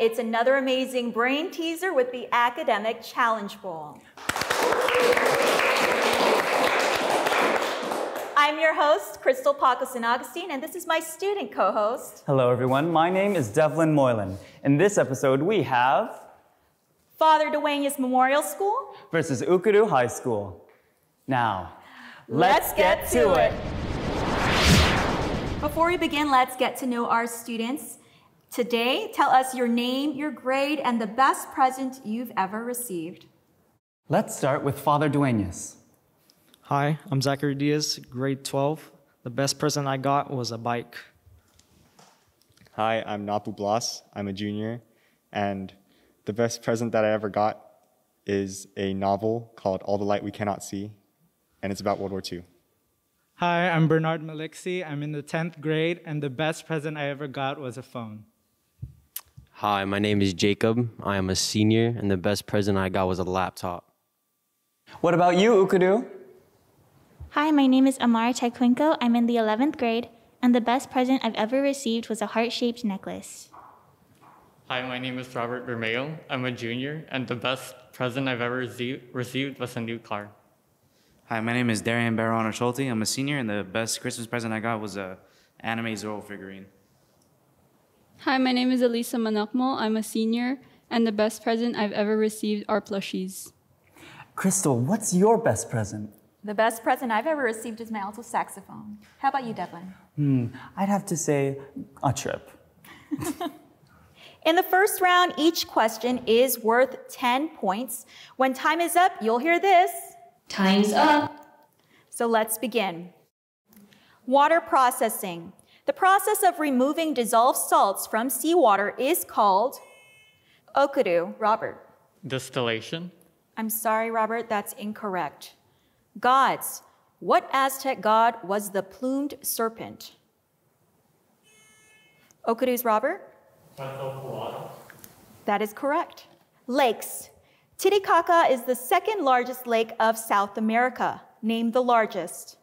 It's another amazing brain teaser with the Academic Challenge Bowl. I'm your host, Crystal Pakistan Augustine, and this is my student co host. Hello, everyone. My name is Devlin Moylan. In this episode, we have Father Duenas Memorial School versus Ukuru High School. Now, let's, let's get, get, to it. it. Before we begin, let's get to know our students. Today, tell us your name, your grade, and the best present you've ever received. Let's start with Father Duenas. Hi, I'm Zachary Diaz, grade 12. The best present I got was a bike. Hi, I'm Napu Blas. I'm a junior. And the best present that I ever got is a novel called All the Light We Cannot See, and it's about World War II. Hi, I'm Bernard Malixi. I'm in the 10th grade, and the best present I ever got was a phone. Hi, my name is Jacob. I am a senior, and the best present I got was a laptop. What about you, Ukadu? Hi, my name is Amara Taquinko. I'm in the 11th grade, and the best present I've ever received was a heart shaped necklace. Hi, my name is Robert Bermeo. I'm a junior, and the best present I've ever received was a new car. Hi, my name is Darian Barona Schulte. I'm a senior, and the best Christmas present I got was a anime Zoro figurine. Hi, my name is Elisa Manakmal. I'm a senior, and the best present I've ever received are plushies. Crystal, what's your best present? The best present I've ever received is my alto saxophone. How about you, Devlin? Hmm, I'd have to say a trip. In the first round, each question is worth 10 points. When time is up, you'll hear this. Time's up. So let's begin. Water processing. The process of removing dissolved salts from seawater is called okuru, Robert. Distillation? I'm sorry, Robert, that's incorrect. Gods. What Aztec god was the plumed serpent? Okuru's Robert? That is correct. Lakes. Titicaca is the second largest lake of South America. Name the largest.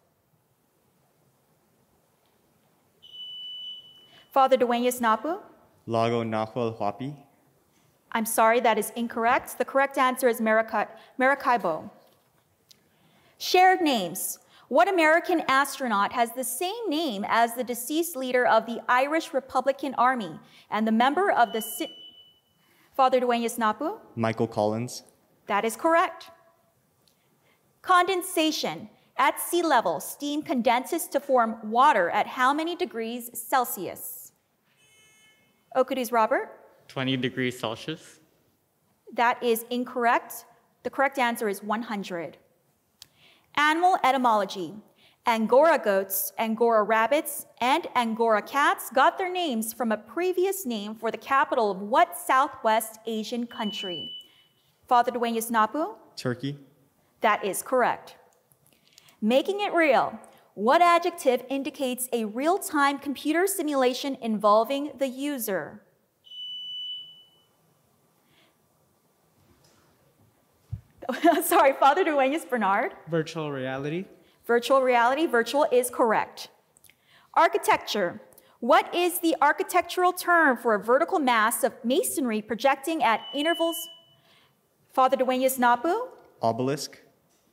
Father Duenas Napu? Lago Nahuel Huapi. I'm sorry, that is incorrect. The correct answer is Maracaibo. Shared names. What American astronaut has the same name as the deceased leader of the Irish Republican Army and the member of the... Si Father Duenas Napu? Michael Collins. That is correct. Condensation. At sea level, steam condenses to form water at how many degrees Celsius? Okudu's Robert? 20 degrees Celsius. That is incorrect. The correct answer is 100. Animal etymology. Angora goats, Angora rabbits, and Angora cats got their names from a previous name for the capital of what Southwest Asian country? Father Duenas Napu? Turkey. That is correct. Making it real, what adjective indicates a real-time computer simulation involving the user? Sorry, Father Duenas Bernard. Virtual reality. Virtual reality, virtual is correct. Architecture. What is the architectural term for a vertical mass of masonry projecting at intervals? Father Duenas Napu? Obelisk.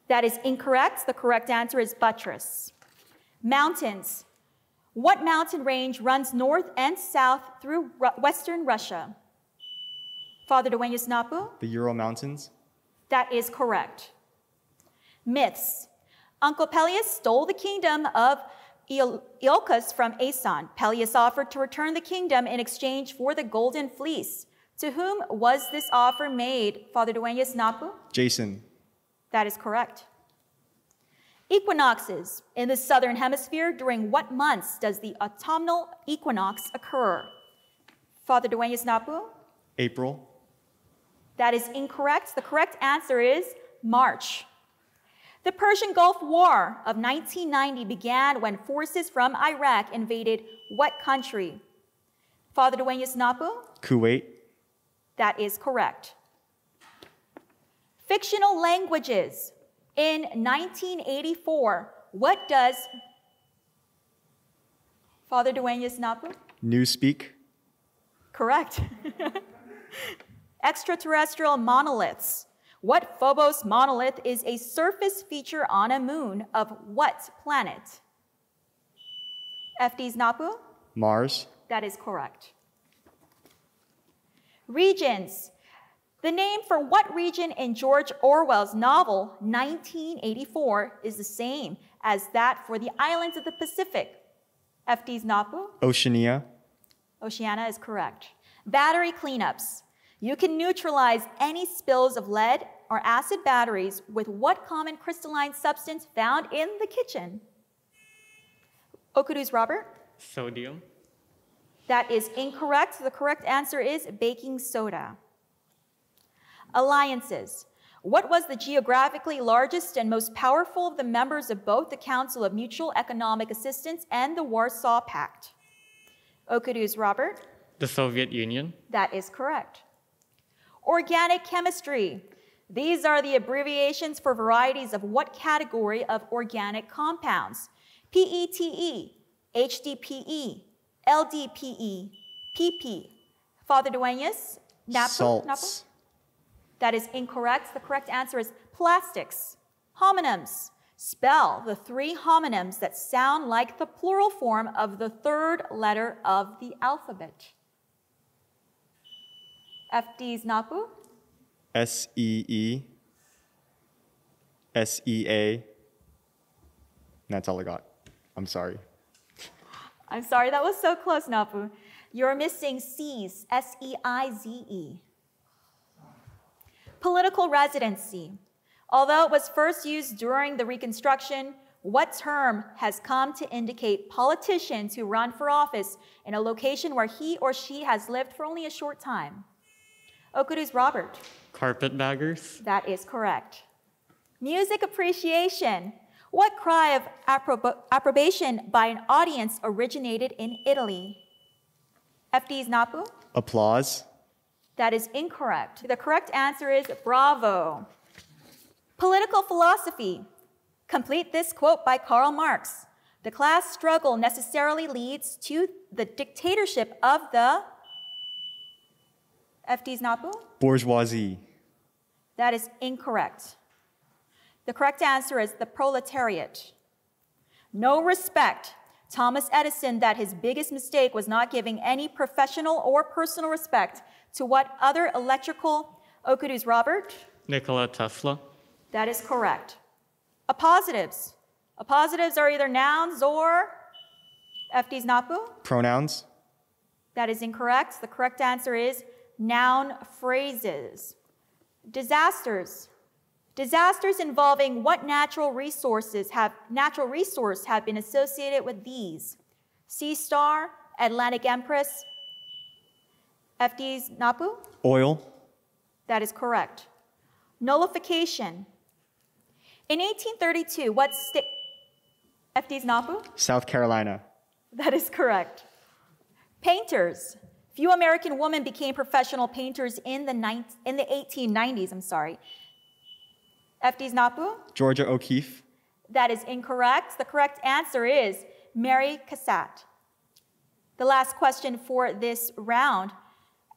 That is incorrect. The correct answer is buttress. Mountains. What mountain range runs north and south through western Russia? Father Duenas Napu? The Ural Mountains. That is correct. Myths. Uncle Pelias stole the kingdom of Iolcus from Aeson. Pelias offered to return the kingdom in exchange for the golden fleece. To whom was this offer made, Father Duenas Napu? Jason. That is correct. Equinoxes in the southern hemisphere, during what months does the autumnal equinox occur? Father Duenas Napu? April. That is incorrect. The correct answer is March. The Persian Gulf War of 1990 began when forces from Iraq invaded what country? Father Duenas Napu? Kuwait. That is correct. Fictional languages in 1984, what does Father Duenas Napu? Newspeak. Correct. Extraterrestrial monoliths. What Phobos monolith is a surface feature on a moon of what planet? FD's Napu? Mars. That is correct. Regions. The name for what region in George Orwell's novel 1984 is the same as that for the islands of the Pacific? FD's Napu? Oceania. Oceania is correct. Battery cleanups. You can neutralize any spills of lead or acid batteries with what common crystalline substance found in the kitchen? Okudu's Robert? Sodium. That is incorrect. The correct answer is baking soda. Alliances. What was the geographically largest and most powerful of the members of both the Council of Mutual Economic Assistance and the Warsaw Pact? Okudu's Robert. The Soviet Union. That is correct. Organic chemistry. These are the abbreviations for varieties of what category of organic compounds? PETE, HDPE, LDPE, PP. Father Duenas, Salts. That is incorrect. The correct answer is plastics, homonyms. Spell the three homonyms that sound like the plural form of the third letter of the alphabet. FD's Napu? S E E S E A. That's all I got. I'm sorry. I'm sorry, that was so close, Napu. You're missing C's, S E I Z E. Political residency. Although it was first used during the Reconstruction, what term has come to indicate politicians who run for office in a location where he or she has lived for only a short time? Okudu's Robert. Carpetbaggers. That is correct. Music appreciation. What cry of approbation by an audience originated in Italy? FD's Napu? Applause. That is incorrect. The correct answer is bravo. Political philosophy. Complete this quote by Karl Marx. The class struggle necessarily leads to the dictatorship of the FD's Napu? Bourgeoisie. That is incorrect. The correct answer is the proletariat. No respect. Thomas Edison that his biggest mistake was not giving any professional or personal respect to what other electrical Okudu's Robert? Nikola Tesla. That is correct. Appositives. Appositives are either nouns or FD's Napu? Pronouns. That is incorrect. The correct answer is noun phrases. Disasters. Disasters involving what natural resources have natural resource have been associated with these? Sea star, Atlantic Empress, FDA's NAPU? Oil. That is correct. Nullification. In 1832, what state? FDA's NAPU? South Carolina. That is correct. Painters. Few American women became professional painters in the, in the 1890s, I'm sorry. FD's Napu? Georgia O'Keeffe. That is incorrect. The correct answer is Mary Cassatt. The last question for this round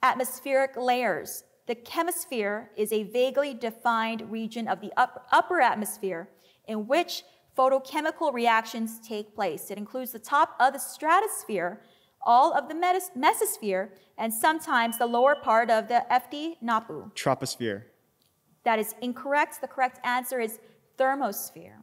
atmospheric layers. The chemisphere is a vaguely defined region of the upper atmosphere in which photochemical reactions take place. It includes the top of the stratosphere, all of the mesosphere, and sometimes the lower part of the FD Napu. Troposphere. That is incorrect. The correct answer is thermosphere.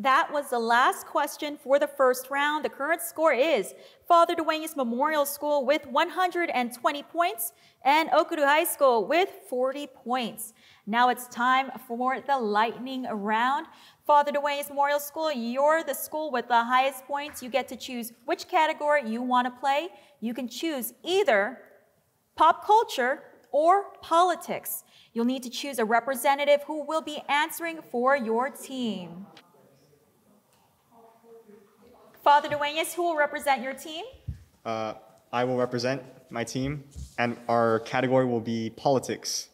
That was the last question for the first round. The current score is Father Duenas Memorial School with 120 points and Okuru High School with 40 points. Now it's time for the lightning round. Father Duenas Memorial School, you're the school with the highest points. You get to choose which category you want to play. You can choose either pop culture or politics. You'll need to choose a representative who will be answering for your team. Father Duenas, who will represent your team? Uh, I will represent my team, and our category will be politics.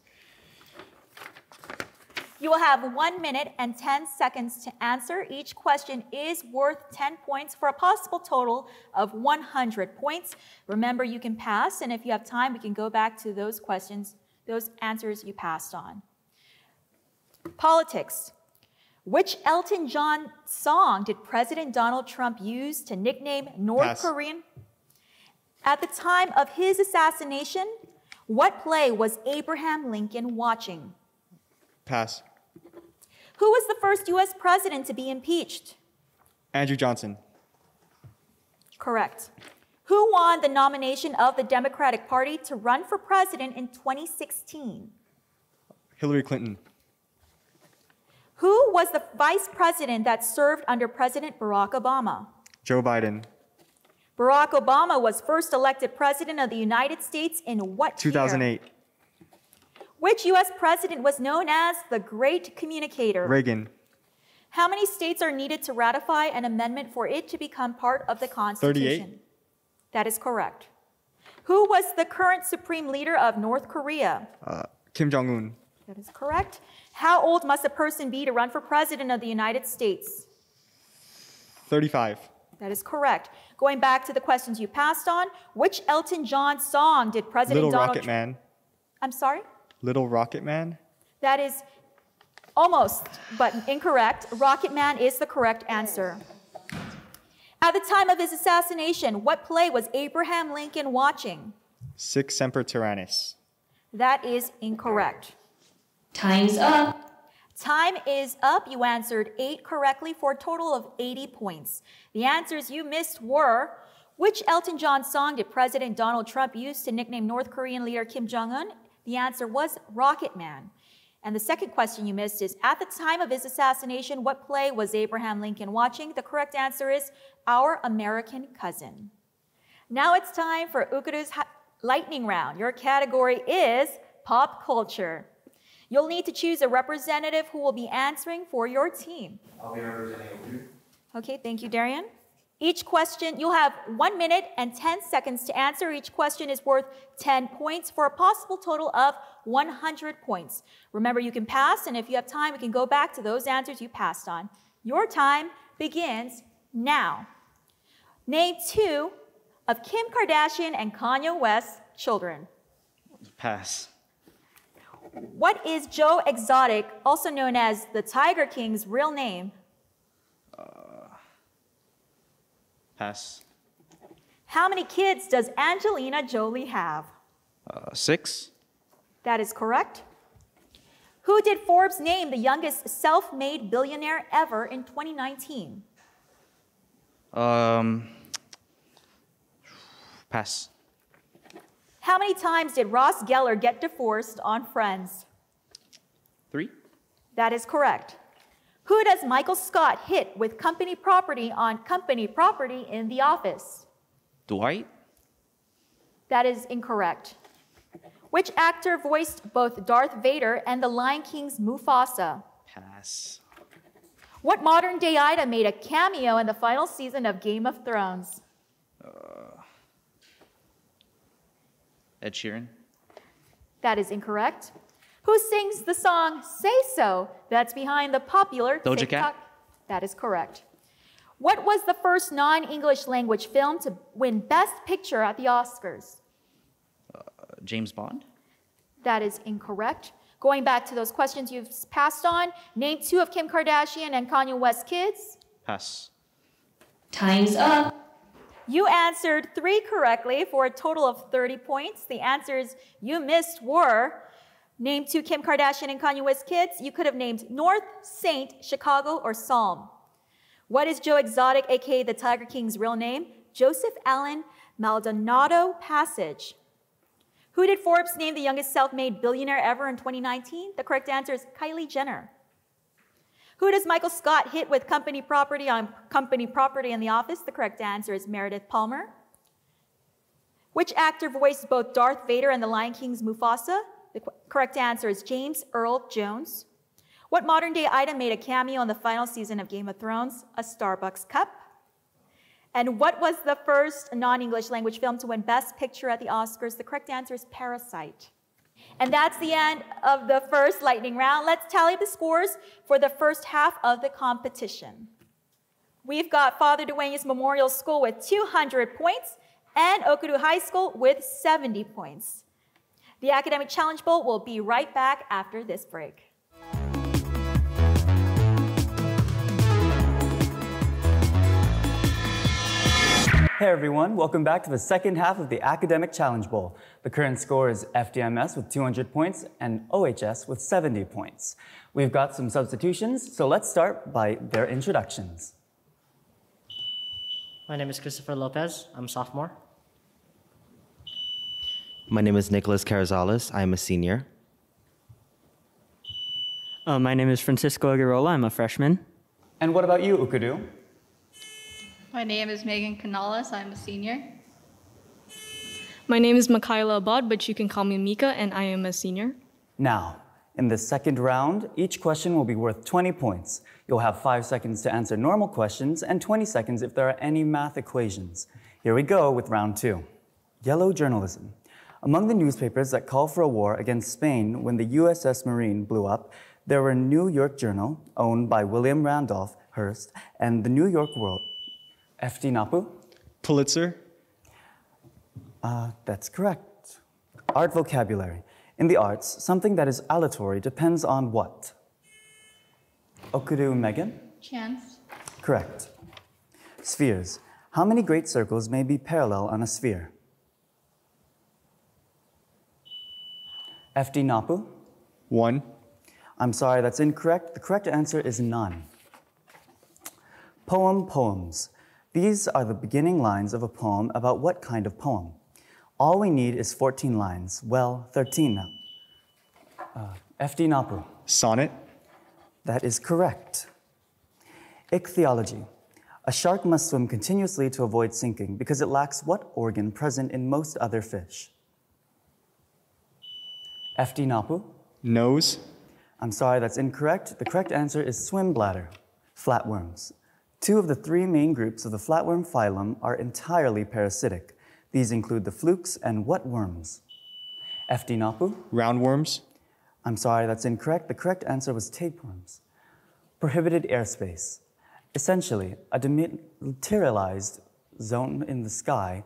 You will have one minute and 10 seconds to answer. Each question is worth 10 points for a possible total of 100 points. Remember, you can pass, and if you have time, we can go back to those questions, those answers you passed on. Politics. Which Elton John song did President Donald Trump use to nickname North Pass. Korean? At the time of his assassination, what play was Abraham Lincoln watching? Pass. Who was the first U.S. president to be impeached? Andrew Johnson. Correct. Who won the nomination of the Democratic Party to run for president in 2016? Hillary Clinton. Who was the vice president that served under President Barack Obama? Joe Biden. Barack Obama was first elected president of the United States in what 2008. Year? Which U.S. president was known as the Great Communicator? Reagan. How many states are needed to ratify an amendment for it to become part of the Constitution? 38. That is correct. Who was the current supreme leader of North Korea? Uh, Kim Jong un. That is correct. How old must a person be to run for president of the United States? 35. That is correct. Going back to the questions you passed on, which Elton John song did President Little Donald Rocket Tr Man. I'm sorry? Little Rocket Man? That is almost, but incorrect. Rocket Man is the correct answer. At the time of his assassination, what play was Abraham Lincoln watching? Six Semper Tyrannis. That is incorrect. Time's up. Time is up. You answered eight correctly for a total of 80 points. The answers you missed were which Elton John song did President Donald Trump use to nickname North Korean leader Kim Jong un? The answer was Rocket Man. And the second question you missed is At the time of his assassination, what play was Abraham Lincoln watching? The correct answer is Our American Cousin. Now it's time for Ukuru's lightning round. Your category is pop culture. You'll need to choose a representative who will be answering for your team. I'll be representing you. Okay, thank you, Darian. Each question, you'll have one minute and 10 seconds to answer. Each question is worth 10 points for a possible total of 100 points. Remember, you can pass, and if you have time, we can go back to those answers you passed on. Your time begins now. Name two of Kim Kardashian and Kanye West's children. Pass. What is Joe Exotic, also known as the Tiger King's, real name? Uh, pass. How many kids does Angelina Jolie have? Uh, six. That is correct. Who did Forbes name the youngest self made billionaire ever in 2019? Um, pass. How many times did Ross Geller get divorced on Friends? Three. That is correct. Who does Michael Scott hit with company property on company property in the office? Dwight. That is incorrect. Which actor voiced both Darth Vader and the Lion King's Mufasa? Pass. What modern day Ida made a cameo in the final season of Game of Thrones? Ed Sheeran? That is incorrect. Who sings the song Say So that's behind the popular Doja TikTok? Cat? That is correct. What was the first non English language film to win Best Picture at the Oscars? Uh, James Bond? That is incorrect. Going back to those questions you've passed on, name two of Kim Kardashian and Kanye West's kids. Pass. Time's up. You answered three correctly for a total of 30 points. The answers you missed were name two Kim Kardashian and Kanye West kids. You could have named North, Saint, Chicago, or Psalm. What is Joe Exotic, aka the Tiger King's real name? Joseph Allen Maldonado Passage. Who did Forbes name the youngest self made billionaire ever in 2019? The correct answer is Kylie Jenner. Who does Michael Scott hit with company property on company property in the office? The correct answer is Meredith Palmer. Which actor voiced both Darth Vader and the Lion King's Mufasa? The correct answer is James Earl Jones. What modern day item made a cameo in the final season of Game of Thrones? A Starbucks cup. And what was the first non English language film to win Best Picture at the Oscars? The correct answer is Parasite. And that's the end of the first lightning round. Let's tally the scores for the first half of the competition. We've got Father Duane's Memorial School with 200 points and Okudu High School with 70 points. The Academic Challenge Bowl will be right back after this break. Hey everyone, welcome back to the second half of the Academic Challenge Bowl. The current score is FDMS with 200 points and OHS with 70 points. We've got some substitutions, so let's start by their introductions. My name is Christopher Lopez, I'm a sophomore. My name is Nicholas Carrizales, I'm a senior. Uh, my name is Francisco Aguirola, I'm a freshman. And what about you, Ukudu? My name is Megan Canales. I'm a senior. My name is Makaila Abad, but you can call me Mika, and I am a senior. Now, in the second round, each question will be worth 20 points. You'll have 5 seconds to answer normal questions and 20 seconds if there are any math equations. Here we go with round 2. Yellow journalism. Among the newspapers that called for a war against Spain when the USS Marine blew up, there were New York Journal, owned by William Randolph Hearst, and the New York World, F.D. Napu? Pulitzer? Uh, that's correct. Art vocabulary. In the arts, something that is aleatory depends on what? Okuru Megan? Chance. Correct. Spheres. How many great circles may be parallel on a sphere? F.D. Napu? One. I'm sorry, that's incorrect. The correct answer is none. Poem poems. These are the beginning lines of a poem about what kind of poem. All we need is 14 lines. Well, 13 now. Uh, F.D. Napu. Sonnet. That is correct. Ichthyology. A shark must swim continuously to avoid sinking because it lacks what organ present in most other fish? F.D. Napu? Nose. I'm sorry, that's incorrect. The correct answer is swim bladder, flatworms. Two of the three main groups of the flatworm phylum are entirely parasitic. These include the flukes and worms? Eftinapu? Roundworms? I'm sorry, that's incorrect. The correct answer was tapeworms. Prohibited airspace. Essentially, a demilitarized zone in the sky.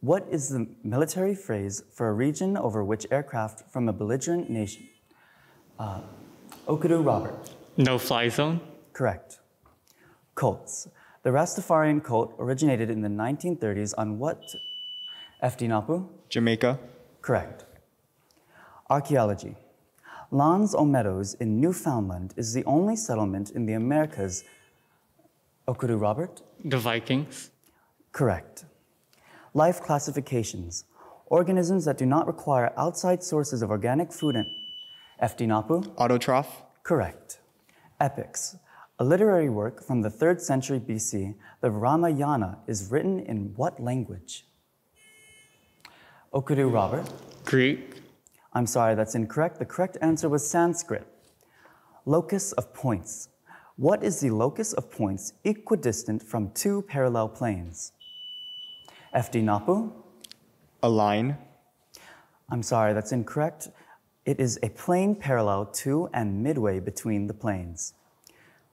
What is the military phrase for a region over which aircraft from a belligerent nation? Uh, Okudu Robert. No fly zone? Correct. Cults. The Rastafarian cult originated in the 1930s on what? Napu? Jamaica. Correct. Archaeology. Lans o Meadows in Newfoundland is the only settlement in the Americas. Okuru Robert? The Vikings. Correct. Life classifications. Organisms that do not require outside sources of organic food and. Napu? Autotroph. Correct. Epics. A literary work from the 3rd century BC, the Ramayana, is written in what language? Okuru Robert. Greek. I'm sorry, that's incorrect. The correct answer was Sanskrit. Locus of points. What is the locus of points equidistant from two parallel planes? FD Napu. A line. I'm sorry, that's incorrect. It is a plane parallel to and midway between the planes.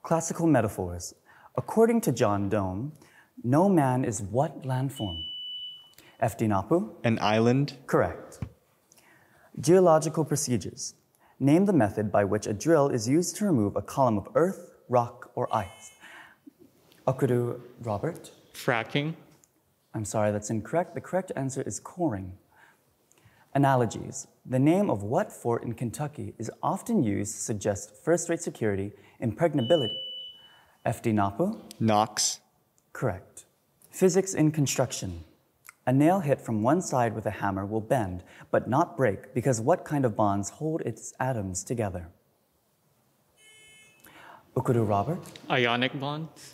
Classical metaphors. According to John Dome, no man is what landform? Eftinapu? An island? Correct. Geological procedures. Name the method by which a drill is used to remove a column of earth, rock, or ice. Okudu Robert? Fracking. I'm sorry, that's incorrect. The correct answer is coring. Analogies. The name of what fort in Kentucky is often used to suggest first-rate security, impregnability. F.D. Napu? Knox. Correct. Physics in construction. A nail hit from one side with a hammer will bend, but not break, because what kind of bonds hold its atoms together? Ukuru Robert? Ionic bonds.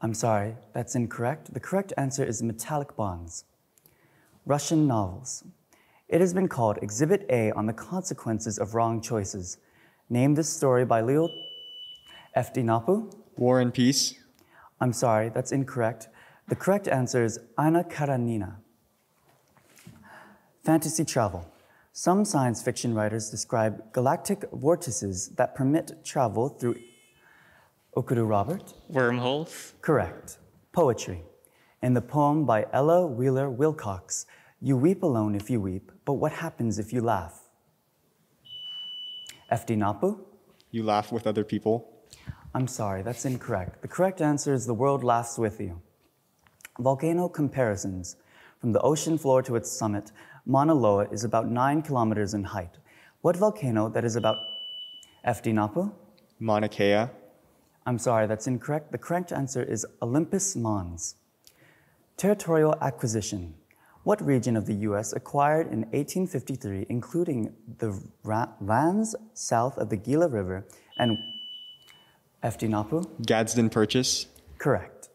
I'm sorry, that's incorrect. The correct answer is metallic bonds. Russian novels. It has been called Exhibit A on the Consequences of Wrong Choices, Name this story by Leo F. D. Napu. War and Peace. I'm sorry, that's incorrect. The correct answer is Anna Karenina. Fantasy travel. Some science fiction writers describe galactic vortices that permit travel through. Okuru Robert? Wormholes. Correct. Poetry. In the poem by Ella Wheeler Wilcox, you weep alone if you weep, but what happens if you laugh? FD Napu? You laugh with other people. I'm sorry, that's incorrect. The correct answer is the world laughs with you. Volcano comparisons. From the ocean floor to its summit, Mauna Loa is about 9 kilometers in height. What volcano that is about FD Napu? Mauna Kea. I'm sorry, that's incorrect. The correct answer is Olympus Mons. Territorial acquisition. What region of the US acquired in 1853, including the lands south of the Gila River and FD Napu? Gadsden Purchase. Correct.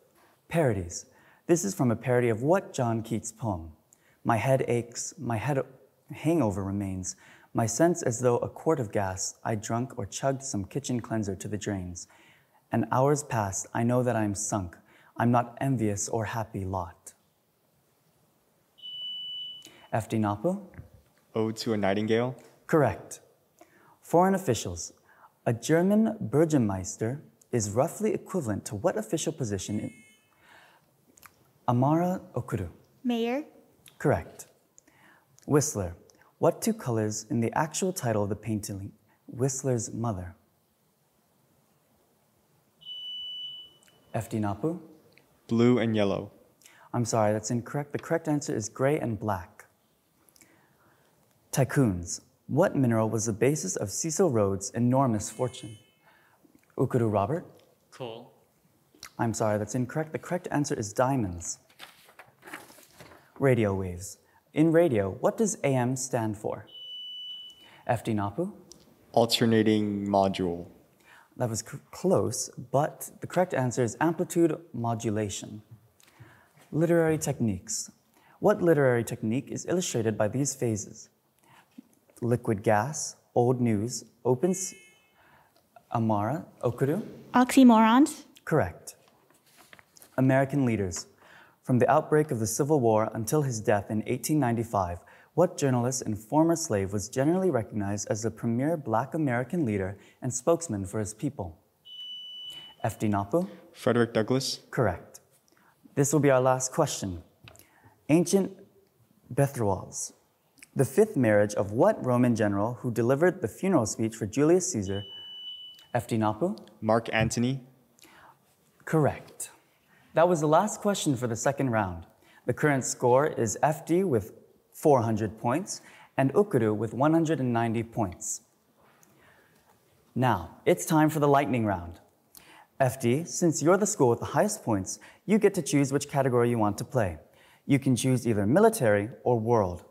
Parodies. This is from a parody of what John Keats poem? My head aches, my head hangover remains, my sense as though a quart of gas I drunk or chugged some kitchen cleanser to the drains. And hour's passed, I know that I am sunk. I'm not envious or happy lot. F. D. Napu, Ode to a Nightingale. Correct. Foreign officials. A German Bürgermeister is roughly equivalent to what official position in Amara Okuru? Mayor. Correct. Whistler. What two colors in the actual title of the painting, Whistler's Mother? F. D. Napu, Blue and yellow. I'm sorry, that's incorrect. The correct answer is gray and black. Tycoons. What mineral was the basis of Cecil Rhodes' enormous fortune? Ukuru Robert? Coal. I'm sorry, that's incorrect. The correct answer is diamonds. Radio waves. In radio, what does AM stand for? FD Napu? Alternating module. That was close, but the correct answer is amplitude modulation. Literary techniques. What literary technique is illustrated by these phases? liquid gas, old news, open amara, okuru. Oxymorons. Correct. American leaders. From the outbreak of the Civil War until his death in 1895, what journalist and former slave was generally recognized as the premier black American leader and spokesman for his people? F.D. Napu? Frederick Douglass? Correct. This will be our last question. Ancient Bethroals the fifth marriage of what Roman general who delivered the funeral speech for Julius Caesar? Eftinapu? Mark Antony? Correct. That was the last question for the second round. The current score is FD with 400 points and Ukuru with 190 points. Now, it's time for the lightning round. FD, since you're the school with the highest points, you get to choose which category you want to play. You can choose either military or world.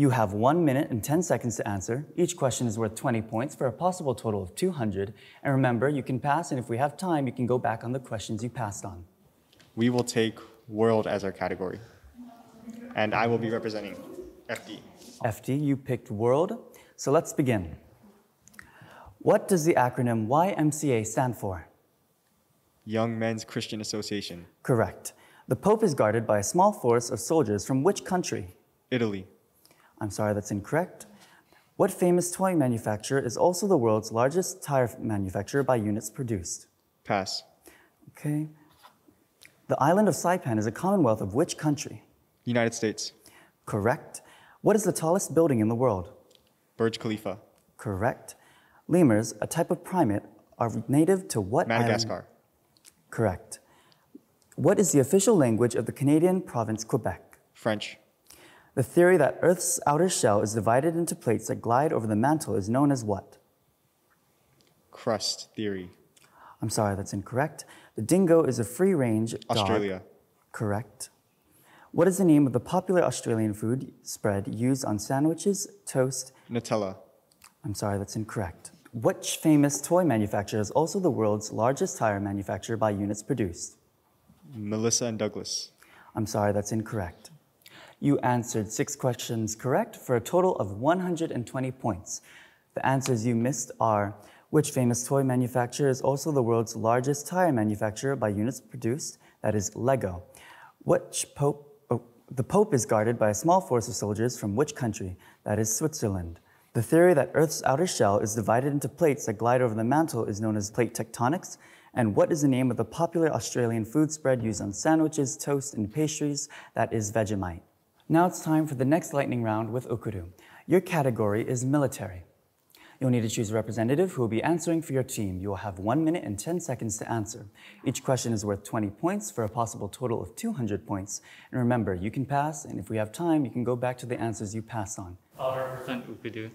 You have 1 minute and 10 seconds to answer. Each question is worth 20 points for a possible total of 200. And remember, you can pass, and if we have time, you can go back on the questions you passed on. We will take world as our category. And I will be representing FD. FD, you picked world. So let's begin. What does the acronym YMCA stand for? Young Men's Christian Association. Correct. The Pope is guarded by a small force of soldiers from which country? Italy. I'm sorry, that's incorrect. What famous toy manufacturer is also the world's largest tire manufacturer by units produced? Pass. Okay. The island of Saipan is a commonwealth of which country? United States. Correct. What is the tallest building in the world? Burj Khalifa. Correct. Lemurs, a type of primate, are native to what Madagascar. Island? Correct. What is the official language of the Canadian province Quebec? French. The theory that Earth's outer shell is divided into plates that glide over the mantle is known as what? Crust theory. I'm sorry, that's incorrect. The dingo is a free range Australia. Dog. Correct. What is the name of the popular Australian food spread used on sandwiches, toast? Nutella. I'm sorry, that's incorrect. Which famous toy manufacturer is also the world's largest tire manufacturer by units produced? Melissa and Douglas. I'm sorry, that's incorrect. You answered six questions correct for a total of 120 points. The answers you missed are which famous toy manufacturer is also the world's largest tire manufacturer by units produced? That is Lego. Which pope? Oh, the Pope is guarded by a small force of soldiers from which country? That is Switzerland. The theory that Earth's outer shell is divided into plates that glide over the mantle is known as plate tectonics. And what is the name of the popular Australian food spread used on sandwiches, toast, and pastries? That is Vegemite. Now it's time for the next lightning round with Ukuru. Your category is military. You'll need to choose a representative who will be answering for your team. You will have one minute and 10 seconds to answer. Each question is worth 20 points for a possible total of 200 points. And remember, you can pass, and if we have time, you can go back to the answers you pass on. I'll represent Ukudu.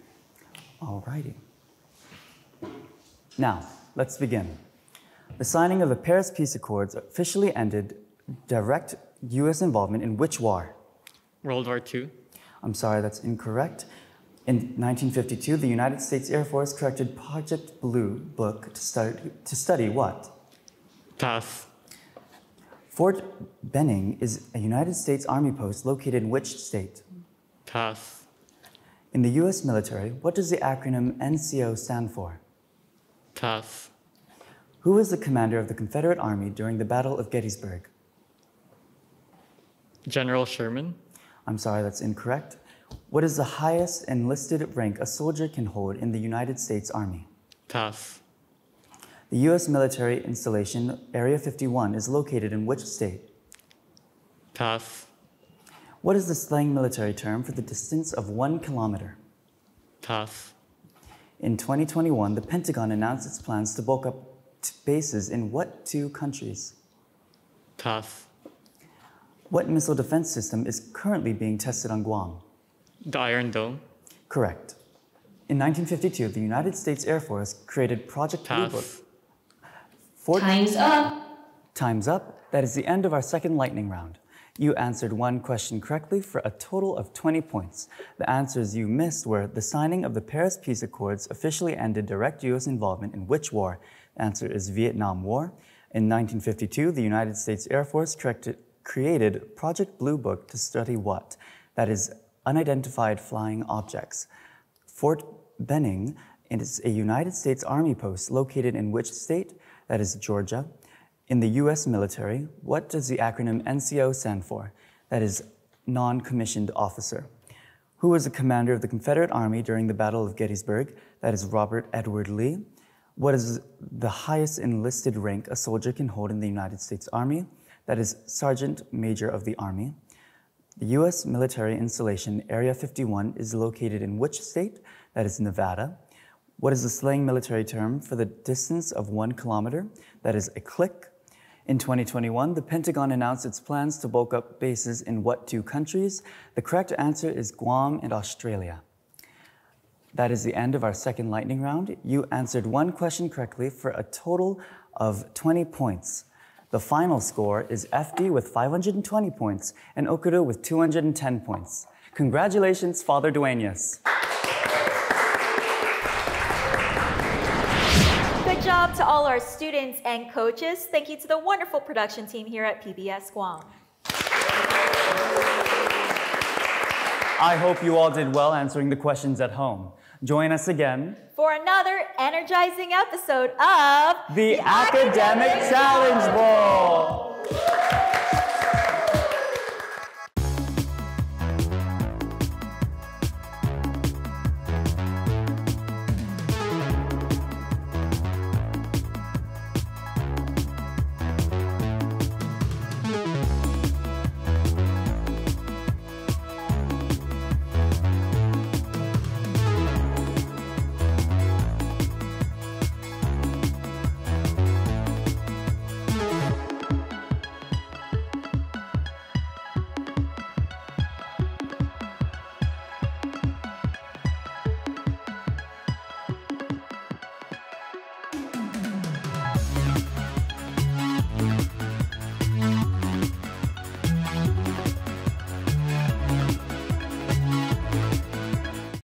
Now, let's begin. The signing of the Paris Peace Accords officially ended direct U.S. involvement in which war? World War II? I'm sorry, that's incorrect. In 1952, the United States Air Force corrected Project Blue Book to, start, to study what? Pass. Fort Benning is a United States Army post located in which state? Pass. In the US military, what does the acronym NCO stand for? Pass. Who was the commander of the Confederate Army during the Battle of Gettysburg? General Sherman. I'm sorry, that's incorrect. What is the highest enlisted rank a soldier can hold in the United States Army? Tough. The U.S. military installation, Area 51, is located in which state? Tough. What is the slang military term for the distance of one kilometer? Tough. In 2021, the Pentagon announced its plans to bulk up bases in what two countries? Tough. What missile defense system is currently being tested on Guam? The Iron Dome. Correct. In 1952, the United States Air Force created Project Pass. Blue Book. Time's up. Time's up. That is the end of our second lightning round. You answered one question correctly for a total of 20 points. The answers you missed were the signing of the Paris Peace Accords officially ended direct U.S. involvement in which war? The answer is Vietnam War. In 1952, the United States Air Force corrected, created Project Blue Book to study what? That is, unidentified flying objects. Fort Benning is a United States Army post located in which state? That is Georgia. In the US military, what does the acronym NCO stand for? That is non commissioned officer. Who was the commander of the Confederate Army during the Battle of Gettysburg? That is Robert Edward Lee. What is the highest enlisted rank a soldier can hold in the United States Army? that is Sergeant Major of the Army. The U.S. military installation Area 51 is located in which state? That is Nevada. What is the slang military term for the distance of one kilometer? That is a click. In 2021, the Pentagon announced its plans to bulk up bases in what two countries? The correct answer is Guam and Australia. That is the end of our second lightning round. You answered one question correctly for a total of 20 points. The final score is FD with 520 points and Okuru with 210 points. Congratulations, Father Duenas. Good job to all our students and coaches. Thank you to the wonderful production team here at PBS Guam. I hope you all did well answering the questions at home. Join us again for another energizing episode of The, the Academic, Academic, Challenge Bowl.